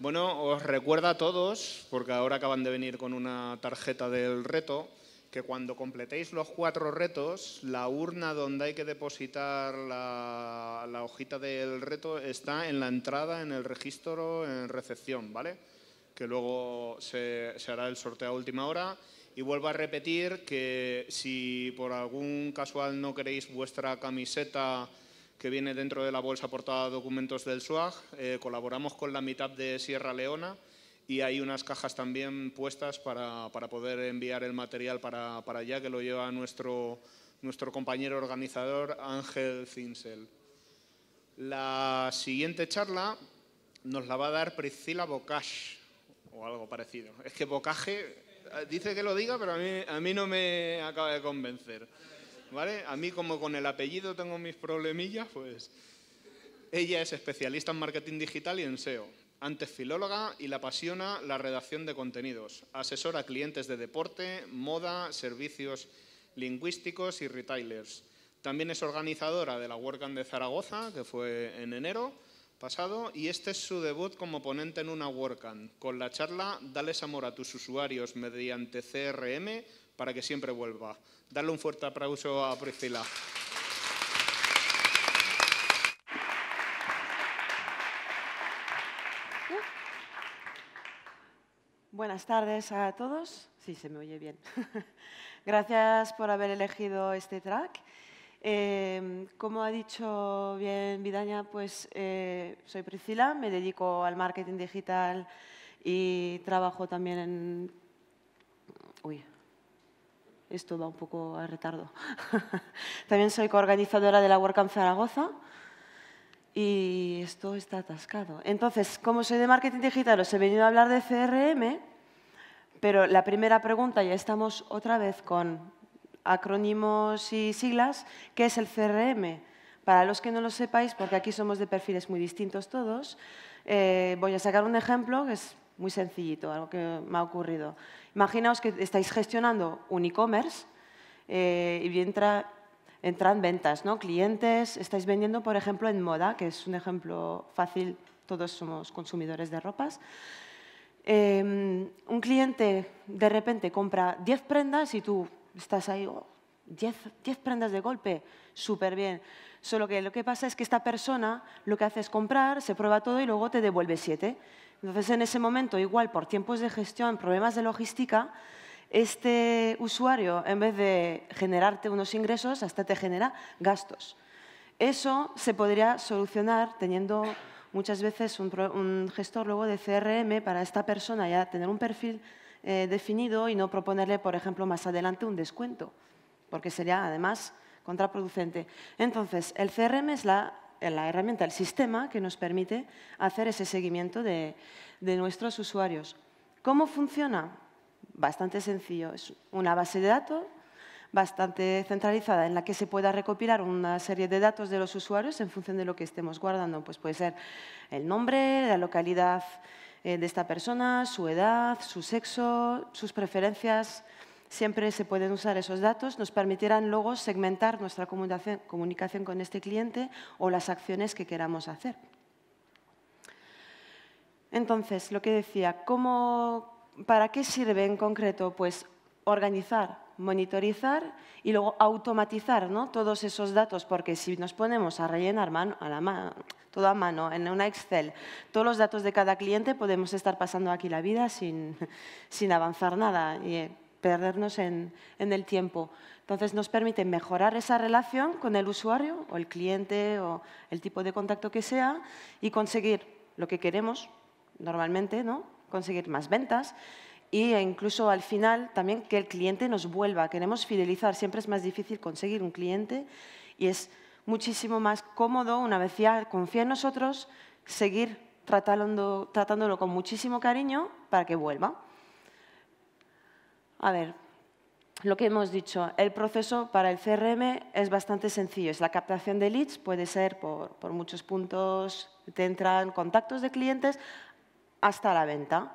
Bueno, os recuerda a todos, porque ahora acaban de venir con una tarjeta del reto, que cuando completéis los cuatro retos, la urna donde hay que depositar la, hojita del reto está en la entrada, en el registro, en recepción, ¿vale? Que luego se hará el sorteo a última hora. Y vuelvo a repetir que si por algún casual no queréis vuestra camiseta que viene dentro de la bolsa portada documentos del SUAG. Eh, colaboramos con la mitad de Sierra Leona y hay unas cajas también puestas para, para poder enviar el material para, para, allá, que lo lleva nuestro, nuestro compañero organizador Ángel Zinsel. La siguiente charla nos la va a dar Priscila Bocage, o algo parecido. Es que Bocage eh, dice que lo diga, pero a mí, a mí no me acaba de convencer. ¿vale? A mí como con el apellido tengo mis problemillas, pues ella es especialista en marketing digital y en SEO. Antes filóloga y la apasiona la redacción de contenidos. Asesora a clientes de deporte, moda, servicios lingüísticos y retailers. También es organizadora de la WordCamp de Zaragoza, que fue en enero pasado, y este es su debut como ponente en una WordCamp, con la charla Dales amor a tus usuarios mediante CRM, para que siempre vuelva. Darle un fuerte aplauso a Priscila. Buenas tardes a todos. Sí, se me oye bien. Gracias por haber elegido este track. Em, como ha dicho bien Vidaña, pues eh, soy Priscila, me dedico al marketing digital y trabajo también en... Uy, esto va un poco a retardo. También soy coorganizadora de la WordCamp Zaragoza y esto está atascado. Entonces, como soy de marketing digital, os he venido a hablar de CRM, pero la primera pregunta, ya estamos otra vez con acrónimos y siglas, ¿qué es el CRM? Para los que no lo sepáis, porque aquí somos de perfiles muy distintos todos, eh, voy a sacar un ejemplo que es muy sencillito, algo que me ha ocurrido. Imaginaos que estáis gestionando un e-commerce eh, y entran ventas, ¿no? clientes, estáis vendiendo, por ejemplo, en moda, que es un ejemplo fácil, todos somos consumidores de ropas. Em, un cliente de repente compra 10 prendas y tú estás ahí, 10, prendas de golpe, súper bien. Solo que lo que pasa es que esta persona lo que hace es comprar, se prueba todo y luego te devuelve 7. Entonces, en ese momento, igual por tiempos de gestión, problemas de logística, este usuario, en vez de generarte unos ingresos, hasta te genera gastos. Eso se podría solucionar teniendo muchas veces un, gestor luego de CRM para esta persona ya tener un perfil eh, definido y no proponerle, por ejemplo, más adelante un descuento, porque sería además contraproducente. Entonces, el CRM es la la herramienta, el sistema que nos permite hacer ese seguimiento de, nuestros usuarios. ¿Cómo funciona? Bastante sencillo. Es una base de datos bastante centralizada en la que se pueda recopilar una serie de datos de los usuarios en función de lo que estemos guardando. Pues puede ser el nombre, la localidad eh, de esta persona, su edad, su sexo, sus preferencias Siempre se pueden usar esos datos, nos permitirán luego segmentar nuestra comunicación con este cliente o las acciones que queramos hacer. Entonces, lo que decía, ¿para qué sirve en concreto? Pues organizar, monitorizar y luego automatizar todos esos datos, porque si nos ponemos a rellenar mano, a la mano, todo a mano en una Excel, todos los datos de cada cliente, podemos estar pasando aquí la vida sin, sin avanzar nada. Y, eh, perdernos en, el tiempo. Entonces nos permite mejorar esa relación con el usuario o el cliente o el tipo de contacto que sea y conseguir lo que queremos normalmente, ¿no? conseguir más ventas e incluso al final también que el cliente nos vuelva. Queremos fidelizar, siempre es más difícil conseguir un cliente y es muchísimo más cómodo una vez ya confía en nosotros seguir tratándolo con muchísimo cariño para que vuelva. A ver, lo que hemos dicho, el proceso para el CRM es bastante sencillo. Es la captación de leads, puede ser por, muchos puntos, te entran contactos de clientes hasta la venta.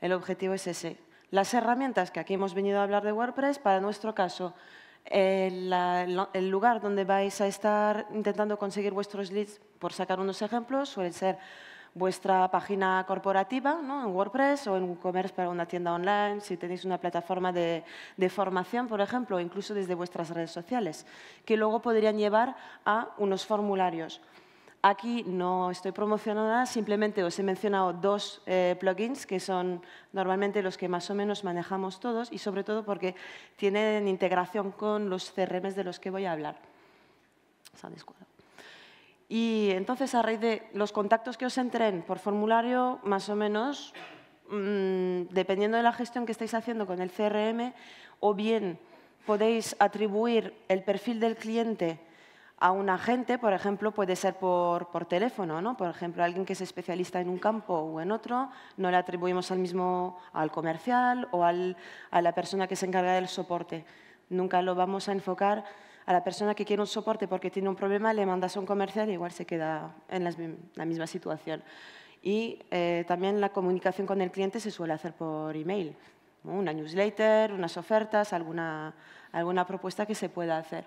El objetivo es ese. Las herramientas que aquí hemos venido a hablar de WordPress, para nuestro caso, el, el lugar donde vais a estar intentando conseguir vuestros leads, por sacar unos ejemplos, suelen ser vuestra página corporativa ¿no? en WordPress o en WooCommerce para una tienda online, si tenéis una plataforma de, formación, por ejemplo, o incluso desde vuestras redes sociales, que luego podrían llevar a unos formularios. Aquí no estoy promocionada, simplemente os he mencionado dos eh, plugins que son normalmente los que más o menos manejamos todos y sobre todo porque tienen integración con los CRMs de los que voy a hablar. Y entonces, a raíz de los contactos que os entren por formulario, más o menos, mm, dependiendo de la gestión que estáis haciendo con el CRM, o bien podéis atribuir el perfil del cliente a un agente, por ejemplo, puede ser por, teléfono, ¿no? Por ejemplo, alguien que es especialista en un campo o en otro, no le atribuimos al mismo, al comercial o al, a la persona que se encarga del soporte. Nunca lo vamos a enfocar a la persona que quiere un soporte porque tiene un problema, le mandas un comercial y igual se queda en la misma situación. Y eh, también la comunicación con el cliente se suele hacer por email, una newsletter, unas ofertas, alguna, alguna propuesta que se pueda hacer.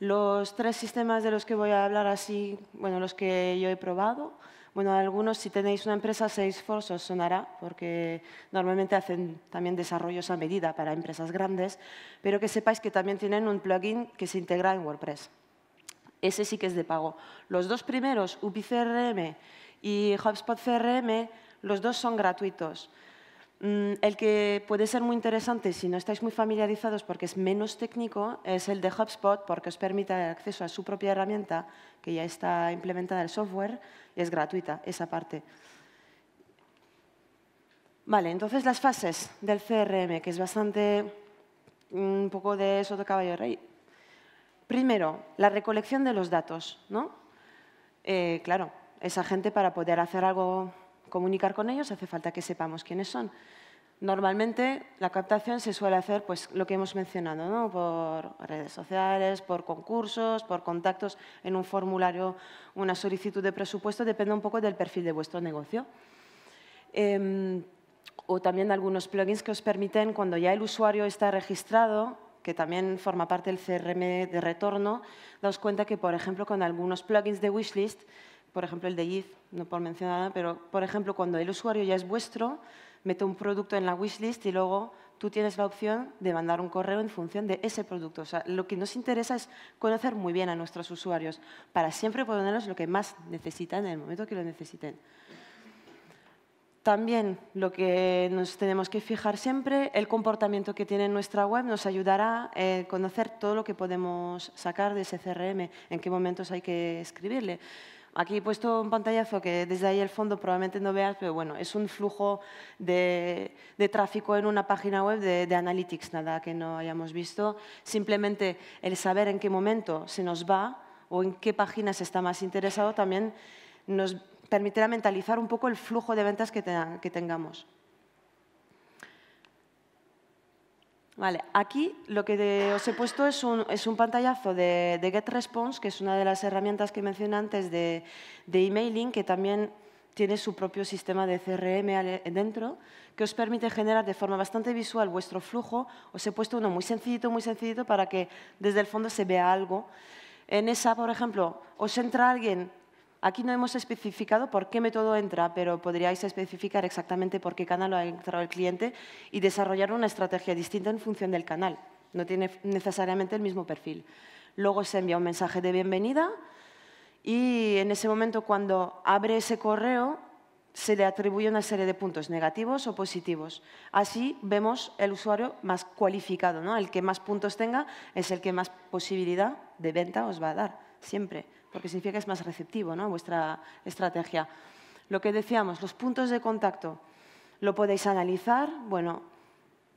Los tres sistemas de los que voy a hablar así, bueno, los que yo he probado, bueno, algunos si tenéis una empresa Salesforce os sonará porque normalmente hacen también desarrollos a medida para empresas grandes, pero que sepáis que también tienen un plugin que se integra en WordPress. Ese sí que es de pago. Los dos primeros, UPCRM y HubSpot CRM, los dos son gratuitos. Mm, el que puede ser muy interesante si no estáis muy familiarizados porque es menos técnico es el de HubSpot porque os permite el acceso a su propia herramienta que ya está implementada el software y es gratuita esa parte. Vale, entonces las fases del CRM, que es bastante mm, un poco de eso de caballo rey. Primero, la recolección de los datos, ¿no? Eh, claro, esa gente para poder hacer algo comunicar con ellos hace falta que sepamos quiénes son. Normalmente la captación se suele hacer, pues lo que hemos mencionado, ¿no? por redes sociales, por concursos, por contactos en un formulario, una solicitud de presupuesto, depende un poco del perfil de vuestro negocio. Em, o también algunos plugins que os permiten, cuando ya el usuario está registrado, que también forma parte del CRM de retorno, daos cuenta que, por ejemplo, con algunos plugins de wishlist, por ejemplo, el de Yith, no por mencionar nada, pero por ejemplo, cuando el usuario ya es vuestro, mete un producto en la wishlist y luego tú tienes la opción de mandar un correo en función de ese producto. O sea, lo que nos interesa es conocer muy bien a nuestros usuarios para siempre ponernos lo que más necesitan en el momento que lo necesiten. También lo que nos tenemos que fijar siempre, el comportamiento que tiene nuestra web nos ayudará a eh, conocer todo lo que podemos sacar de ese CRM, en qué momentos hay que escribirle. Aquí he puesto un pantallazo que desde ahí el fondo probablemente no veas, pero bueno, es un flujo de, tráfico en una página web de, Analytics, nada que no hayamos visto. Simplemente el saber en qué momento se nos va o en qué páginas está más interesado también nos permitirá mentalizar un poco el flujo de ventas que tengamos. Vale, aquí lo que os he puesto es un, es un pantallazo de, de GetResponse, que es una de las herramientas que mencioné antes de, de, emailing, que también tiene su propio sistema de CRM dentro, que os permite generar de forma bastante visual vuestro flujo. Os he puesto uno muy sencillito, muy sencillito, para que desde el fondo se vea algo. En esa, por ejemplo, os entra alguien Aquí no hemos especificado por qué método entra, pero podríais especificar exactamente por qué canal ha entrado el cliente y desarrollar una estrategia distinta en función del canal. No tiene necesariamente el mismo perfil. Luego se envía un mensaje de bienvenida y en ese momento cuando abre ese correo se le atribuye una serie de puntos negativos o positivos. Así vemos el usuario más cualificado, ¿no? El que más puntos tenga es el que más posibilidad de venta os va a dar, siempre porque significa que es más receptivo ¿no? vuestra estrategia. Lo que decíamos, los puntos de contacto, lo podéis analizar, bueno,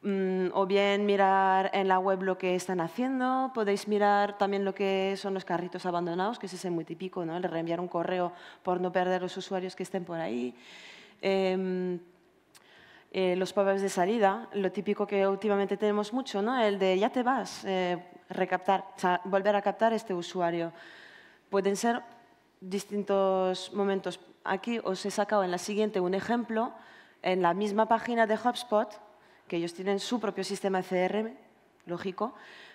mm, o bien mirar en la web lo que están haciendo, podéis mirar también lo que son los carritos abandonados, que es ese muy típico, ¿no? el reenviar un correo por no perder los usuarios que estén por ahí. Em, eh, los pop de salida, lo típico que últimamente tenemos mucho, ¿no? el de ya te vas, eh, recaptar, volver a captar este usuario pueden ser distintos momentos. Aquí os he sacado en la siguiente un ejemplo en la misma página de HubSpot, que ellos tienen su propio sistema CRM, lógico.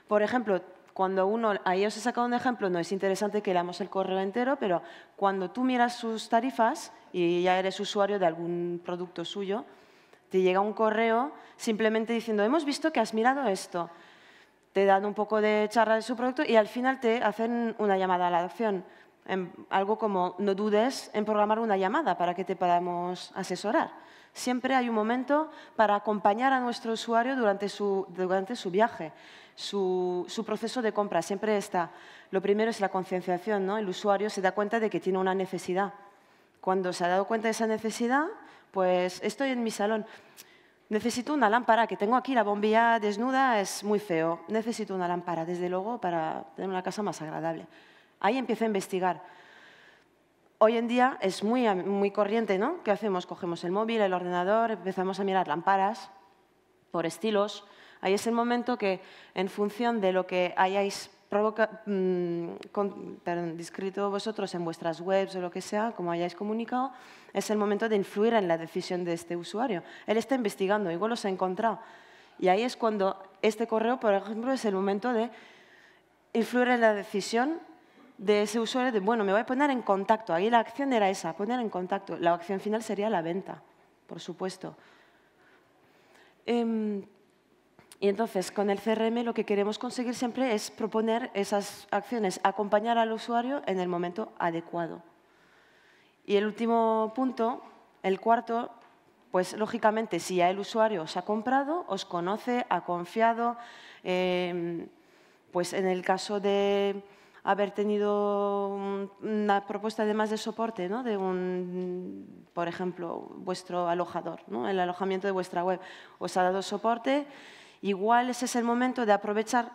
Por ejemplo, cuando uno, ahí os he sacado un ejemplo, no es interesante que leamos el correo entero, pero cuando tú miras sus tarifas y ya eres usuario de algún producto suyo, te llega un correo simplemente diciendo, hemos visto que has mirado esto, te dan un poco de charla de su producto y al final te hacen una llamada a la acción. En algo como no dudes en programar una llamada para que te podamos asesorar. Siempre hay un momento para acompañar a nuestro usuario durante su, durante su viaje, su, su proceso de compra. Siempre está. Lo primero es la concienciación. ¿no? El usuario se da cuenta de que tiene una necesidad. Cuando se ha dado cuenta de esa necesidad, pues estoy en mi salón Necesito una lámpara, que tengo aquí la bombilla desnuda, es muy feo. Necesito una lámpara, desde luego, para tener una casa más agradable. Ahí empiezo a investigar. Hoy en día es muy, muy corriente, ¿no? ¿Qué hacemos? Cogemos el móvil, el ordenador, empezamos a mirar lámparas por estilos. Ahí es el momento que, en función de lo que hayáis provoca, mm, descrito vosotros en vuestras webs o lo que sea, como hayáis comunicado, es el momento de influir en la decisión de este usuario. Él está investigando, igual los ha encontrado. Y ahí es cuando este correo, por ejemplo, es el momento de influir en la decisión de ese usuario de, bueno, me voy a poner en contacto. Ahí la acción era esa, poner en contacto. La acción final sería la venta, por supuesto. Eh, y entonces, con el CRM lo que queremos conseguir siempre es proponer esas acciones, acompañar al usuario en el momento adecuado. Y el último punto, el cuarto, pues lógicamente si ya el usuario os ha comprado, os conoce, ha confiado, em, pues en el caso de haber tenido una propuesta además de soporte, ¿no? de un, por ejemplo, vuestro alojador, ¿no? el alojamiento de vuestra web, os ha dado soporte, Igual ese es el momento de aprovechar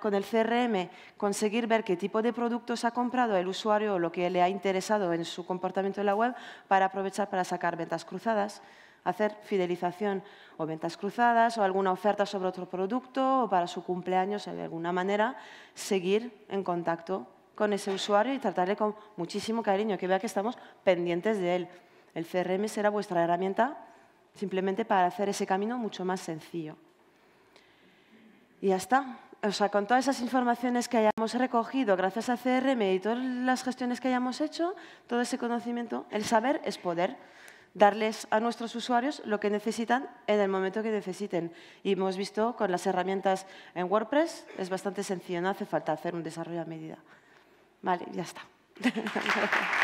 con el CRM, conseguir ver qué tipo de productos ha comprado el usuario o lo que le ha interesado en su comportamiento en la web para aprovechar para sacar ventas cruzadas, hacer fidelización o ventas cruzadas o alguna oferta sobre otro producto o para su cumpleaños, de alguna manera, seguir en contacto con ese usuario y tratarle con muchísimo cariño, que vea que estamos pendientes de él. El CRM será vuestra herramienta simplemente para hacer ese camino mucho más sencillo. Y ya está. O sea, con todas esas informaciones que hayamos recogido gracias a CRM y todas las gestiones que hayamos hecho, todo ese conocimiento, el saber es poder. Darles a nuestros usuarios lo que necesitan en el momento que necesiten. Y hemos visto con las herramientas en WordPress, es bastante sencillo, no hace falta hacer un desarrollo a medida. Vale, ya está.